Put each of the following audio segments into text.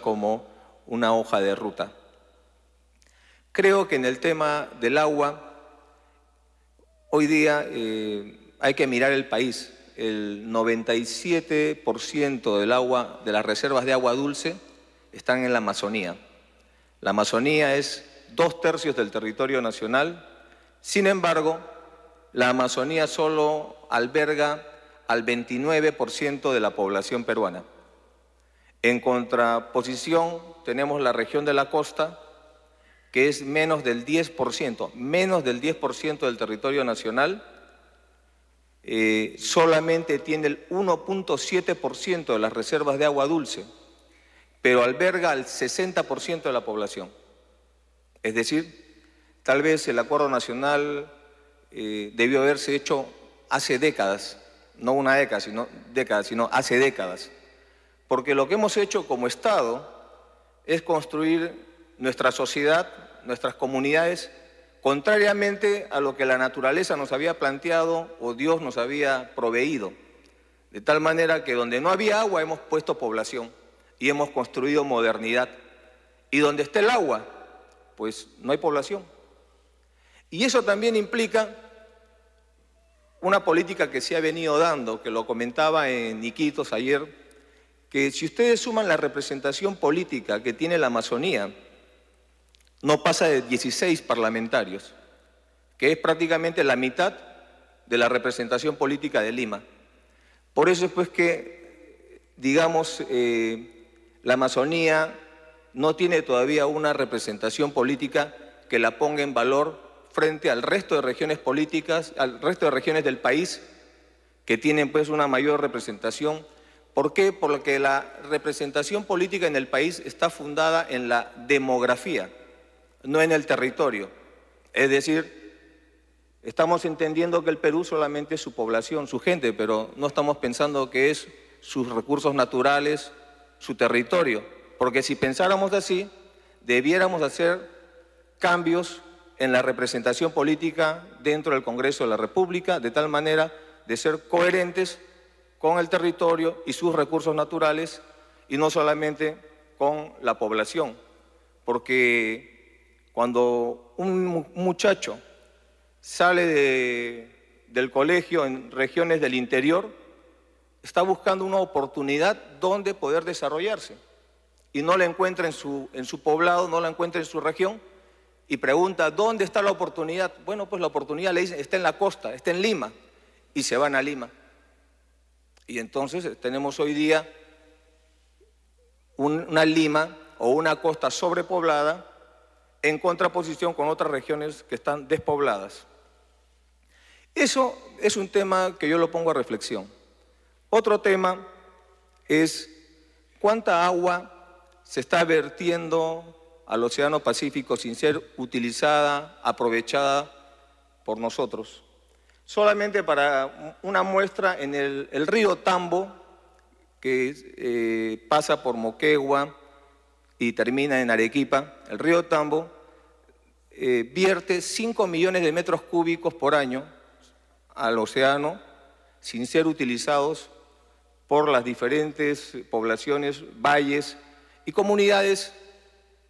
como una hoja de ruta. Creo que en el tema del agua, hoy día eh, hay que mirar el país. El 97% del agua, de las reservas de agua dulce están en la Amazonía. La Amazonía es dos tercios del territorio nacional. Sin embargo, la Amazonía solo alberga al 29% de la población peruana. En contraposición, tenemos la región de la costa, que es menos del 10%, menos del 10% del territorio nacional, eh, solamente tiene el 1.7% de las reservas de agua dulce, pero alberga al 60% de la población. Es decir, tal vez el acuerdo nacional eh, debió haberse hecho hace décadas, no una década, sino décadas, sino hace décadas porque lo que hemos hecho como Estado es construir nuestra sociedad, nuestras comunidades, contrariamente a lo que la naturaleza nos había planteado o Dios nos había proveído. De tal manera que donde no había agua hemos puesto población y hemos construido modernidad. Y donde está el agua, pues no hay población. Y eso también implica una política que se ha venido dando, que lo comentaba en Iquitos ayer, que si ustedes suman la representación política que tiene la Amazonía, no pasa de 16 parlamentarios, que es prácticamente la mitad de la representación política de Lima. Por eso es pues que, digamos, eh, la Amazonía no tiene todavía una representación política que la ponga en valor frente al resto de regiones políticas, al resto de regiones del país que tienen pues una mayor representación ¿Por qué? Porque la representación política en el país está fundada en la demografía, no en el territorio. Es decir, estamos entendiendo que el Perú solamente es su población, su gente, pero no estamos pensando que es sus recursos naturales, su territorio. Porque si pensáramos así, debiéramos hacer cambios en la representación política dentro del Congreso de la República, de tal manera de ser coherentes con el territorio y sus recursos naturales y no solamente con la población. Porque cuando un muchacho sale de, del colegio en regiones del interior, está buscando una oportunidad donde poder desarrollarse y no la encuentra en su, en su poblado, no la encuentra en su región y pregunta, ¿dónde está la oportunidad? Bueno, pues la oportunidad le dicen, está en la costa, está en Lima y se van a Lima. Y entonces eh, tenemos hoy día una Lima o una costa sobrepoblada en contraposición con otras regiones que están despobladas. Eso es un tema que yo lo pongo a reflexión. Otro tema es cuánta agua se está vertiendo al Océano Pacífico sin ser utilizada, aprovechada por nosotros solamente para una muestra en el, río Tambo, que eh, pasa por Moquegua y termina en Arequipa, el río Tambo eh, vierte 5 millones de metros cúbicos por año al océano sin ser utilizados por las diferentes poblaciones, valles y comunidades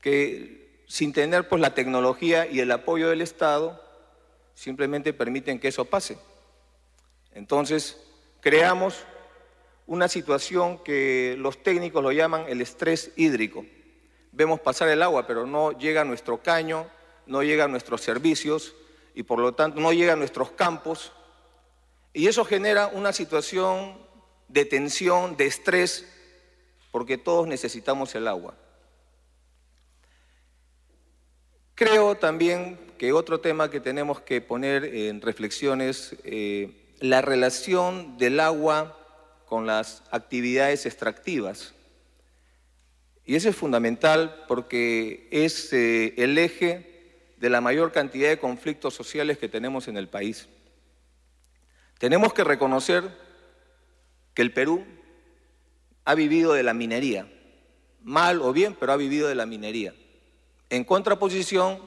que sin tener pues, la tecnología y el apoyo del Estado simplemente permiten que eso pase. Entonces, creamos una situación que los técnicos lo llaman el estrés hídrico. Vemos pasar el agua, pero no llega a nuestro caño, no llega a nuestros servicios y por lo tanto no llega a nuestros campos. Y eso genera una situación de tensión, de estrés, porque todos necesitamos el agua. Creo también que otro tema que tenemos que poner en reflexión es eh, la relación del agua con las actividades extractivas. Y eso es fundamental porque es eh, el eje de la mayor cantidad de conflictos sociales que tenemos en el país. Tenemos que reconocer que el Perú ha vivido de la minería, mal o bien, pero ha vivido de la minería. En contraposición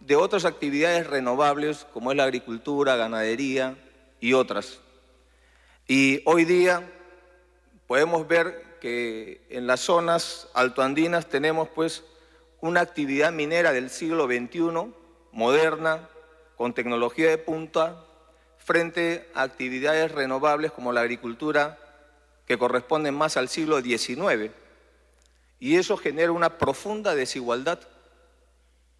de otras actividades renovables como es la agricultura, ganadería y otras. Y hoy día podemos ver que en las zonas altoandinas tenemos pues una actividad minera del siglo XXI, moderna, con tecnología de punta, frente a actividades renovables como la agricultura, que corresponden más al siglo XIX. Y eso genera una profunda desigualdad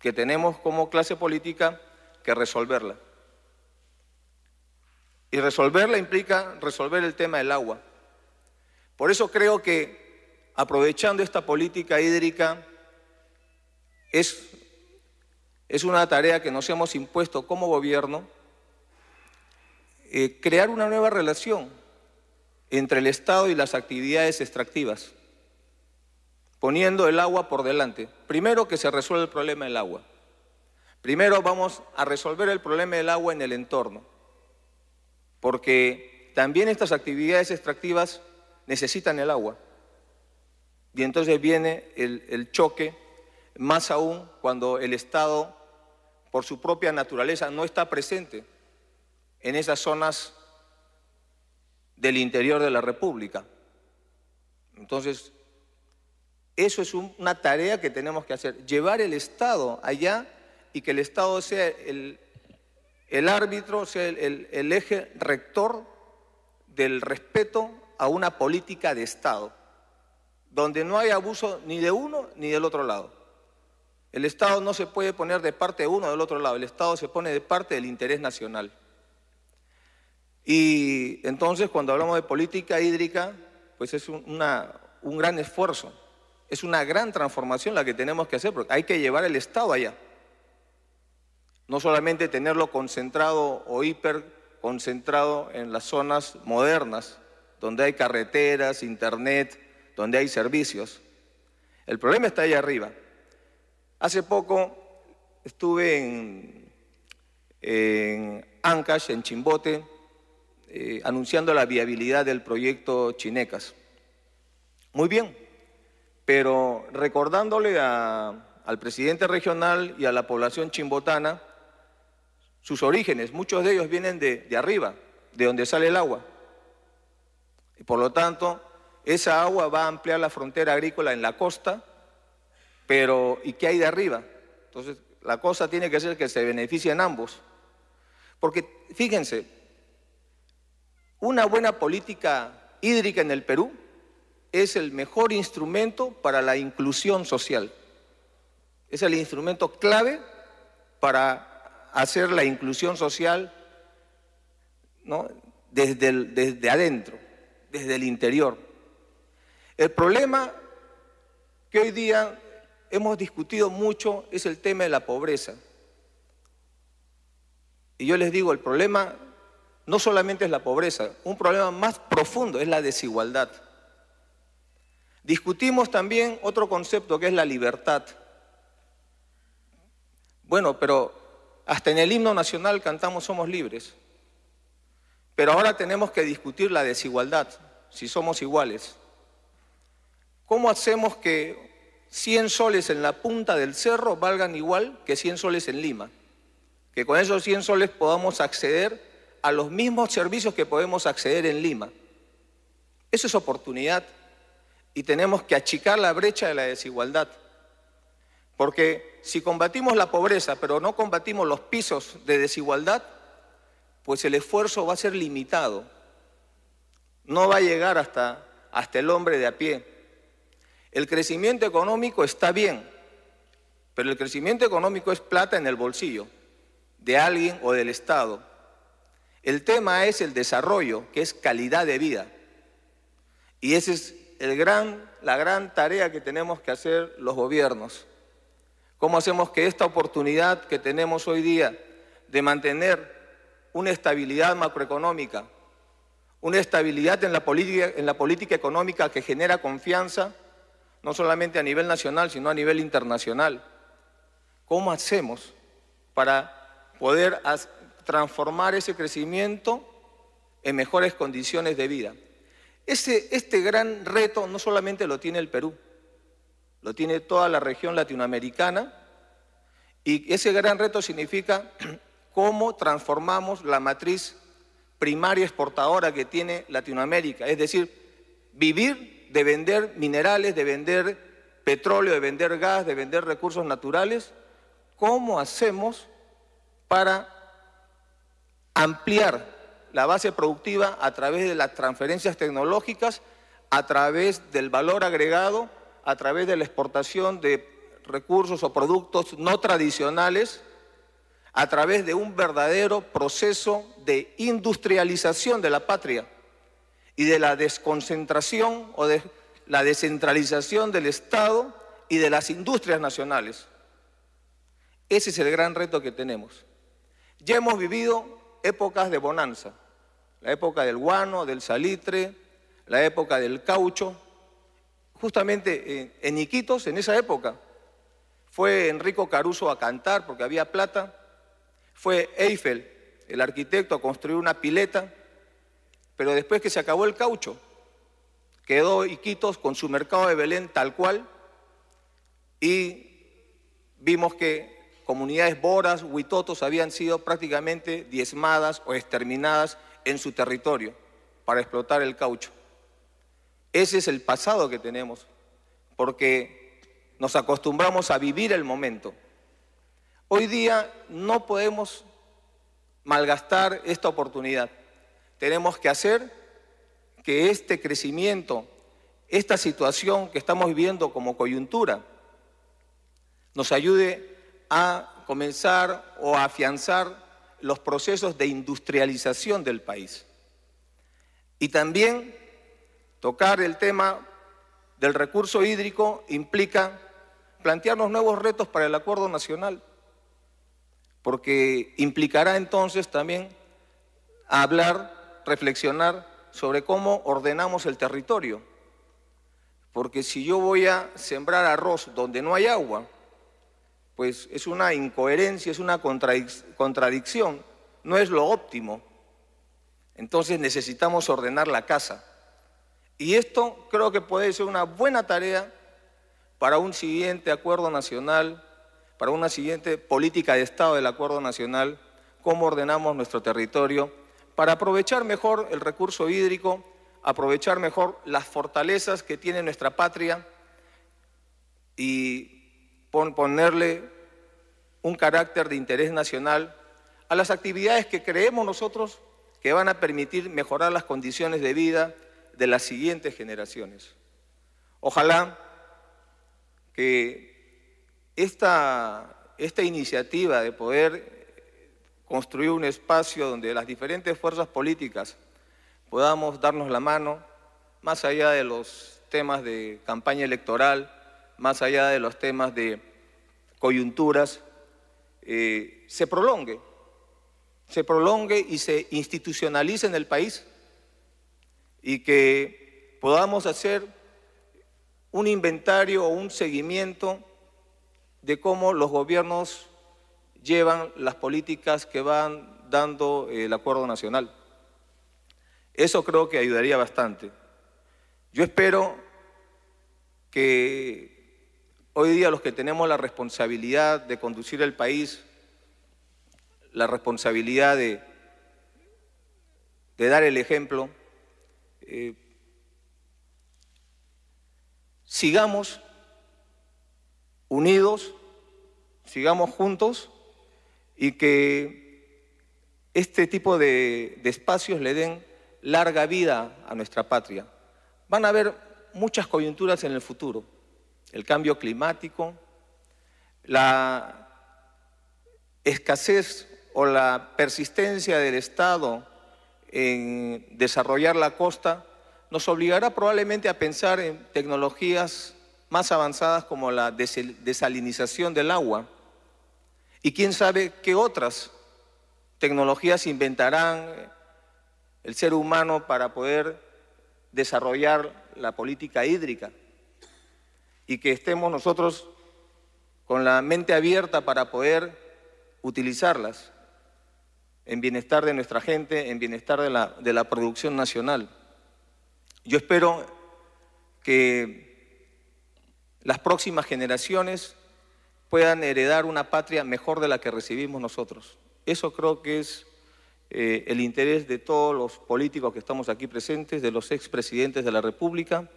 que tenemos como clase política que resolverla. Y resolverla implica resolver el tema del agua. Por eso creo que aprovechando esta política hídrica es, es una tarea que nos hemos impuesto como gobierno, eh, crear una nueva relación entre el Estado y las actividades extractivas poniendo el agua por delante. Primero que se resuelve el problema del agua. Primero vamos a resolver el problema del agua en el entorno, porque también estas actividades extractivas necesitan el agua. Y entonces viene el, choque, más aún cuando el Estado, por su propia naturaleza, no está presente en esas zonas del interior de la República. Entonces, eso es una tarea que tenemos que hacer, llevar el Estado allá y que el Estado sea el, árbitro, sea el, eje rector del respeto a una política de Estado, donde no hay abuso ni de uno ni del otro lado. El Estado no se puede poner de parte de uno del otro lado, el Estado se pone de parte del interés nacional. Y entonces cuando hablamos de política hídrica, pues es un gran esfuerzo es una gran transformación la que tenemos que hacer, porque hay que llevar el Estado allá. No solamente tenerlo concentrado o concentrado en las zonas modernas, donde hay carreteras, internet, donde hay servicios. El problema está allá arriba. Hace poco estuve en, Ancash, en Chimbote, eh, anunciando la viabilidad del proyecto Chinecas. Muy bien, pero recordándole al presidente regional y a la población chimbotana sus orígenes, muchos de ellos vienen de, de arriba, de donde sale el agua. Y por lo tanto, esa agua va a ampliar la frontera agrícola en la costa, pero ¿y qué hay de arriba? Entonces, la cosa tiene que ser que se beneficien ambos. Porque, fíjense, una buena política hídrica en el Perú es el mejor instrumento para la inclusión social. Es el instrumento clave para hacer la inclusión social ¿no? desde, desde adentro, desde el interior. El problema que hoy día hemos discutido mucho es el tema de la pobreza. Y yo les digo, el problema no solamente es la pobreza, un problema más profundo es la desigualdad. Discutimos también otro concepto que es la libertad. Bueno, pero hasta en el himno nacional cantamos somos libres. Pero ahora tenemos que discutir la desigualdad, si somos iguales. ¿Cómo hacemos que 100 soles en la punta del cerro valgan igual que 100 soles en Lima? Que con esos 100 soles podamos acceder a los mismos servicios que podemos acceder en Lima. Eso es oportunidad y tenemos que achicar la brecha de la desigualdad. Porque si combatimos la pobreza, pero no combatimos los pisos de desigualdad, pues el esfuerzo va a ser limitado. No va a llegar hasta, hasta el hombre de a pie. El crecimiento económico está bien, pero el crecimiento económico es plata en el bolsillo de alguien o del Estado. El tema es el desarrollo, que es calidad de vida. Y ese es la gran tarea que tenemos que hacer los gobiernos. ¿Cómo hacemos que esta oportunidad que tenemos hoy día de mantener una estabilidad macroeconómica, una estabilidad en la política, en la política económica que genera confianza, no solamente a nivel nacional, sino a nivel internacional? ¿Cómo hacemos para poder transformar ese crecimiento en mejores condiciones de vida? Este, este, gran reto no solamente lo tiene el Perú, lo tiene toda la región latinoamericana y ese gran reto significa cómo transformamos la matriz primaria exportadora que tiene Latinoamérica, es decir, vivir de vender minerales, de vender petróleo, de vender gas, de vender recursos naturales, ¿cómo hacemos para ampliar la base productiva a través de las transferencias tecnológicas, a través del valor agregado, a través de la exportación de recursos o productos no tradicionales, a través de un verdadero proceso de industrialización de la patria y de la desconcentración o de la descentralización del Estado y de las industrias nacionales. Ese es el gran reto que tenemos. Ya hemos vivido épocas de bonanza, la época del guano, del salitre, la época del caucho. Justamente eh, en Iquitos, en esa época, fue Enrico Caruso a cantar porque había plata, fue Eiffel, el arquitecto, a construir una pileta, pero después que se acabó el caucho, quedó Iquitos con su mercado de Belén tal cual y vimos que comunidades boras, huitotos, habían sido prácticamente diezmadas o exterminadas en su territorio para explotar el caucho. Ese es el pasado que tenemos, porque nos acostumbramos a vivir el momento. Hoy día no podemos malgastar esta oportunidad. Tenemos que hacer que este crecimiento, esta situación que estamos viviendo como coyuntura, nos ayude a a comenzar o a afianzar los procesos de industrialización del país. Y también tocar el tema del recurso hídrico implica plantearnos nuevos retos para el acuerdo nacional, porque implicará entonces también hablar, reflexionar sobre cómo ordenamos el territorio. Porque si yo voy a sembrar arroz donde no hay agua, pues es una incoherencia, es una contradicción, no es lo óptimo. Entonces necesitamos ordenar la casa. Y esto creo que puede ser una buena tarea para un siguiente acuerdo nacional, para una siguiente política de Estado del acuerdo nacional, cómo ordenamos nuestro territorio, para aprovechar mejor el recurso hídrico, aprovechar mejor las fortalezas que tiene nuestra patria y ponerle un carácter de interés nacional a las actividades que creemos nosotros que van a permitir mejorar las condiciones de vida de las siguientes generaciones. Ojalá que esta, esta iniciativa de poder construir un espacio donde las diferentes fuerzas políticas podamos darnos la mano, más allá de los temas de campaña electoral, más allá de los temas de coyunturas, eh, se prolongue, se prolongue y se institucionalice en el país y que podamos hacer un inventario o un seguimiento de cómo los gobiernos llevan las políticas que van dando eh, el acuerdo nacional. Eso creo que ayudaría bastante. Yo espero que Hoy día los que tenemos la responsabilidad de conducir el país, la responsabilidad de, dar el ejemplo, eh, sigamos unidos, sigamos juntos y que este tipo de espacios le den larga vida a nuestra patria. Van a haber muchas coyunturas en el futuro el cambio climático, la escasez o la persistencia del Estado en desarrollar la costa nos obligará probablemente a pensar en tecnologías más avanzadas como la desalinización del agua y quién sabe qué otras tecnologías inventarán el ser humano para poder desarrollar la política hídrica y que estemos nosotros con la mente abierta para poder utilizarlas en bienestar de nuestra gente, en bienestar de la, producción nacional. Yo espero que las próximas generaciones puedan heredar una patria mejor de la que recibimos nosotros. Eso creo que es eh, el interés de todos los políticos que estamos aquí presentes, de los expresidentes de la República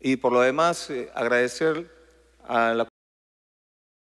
y por lo demás, eh, agradecer a la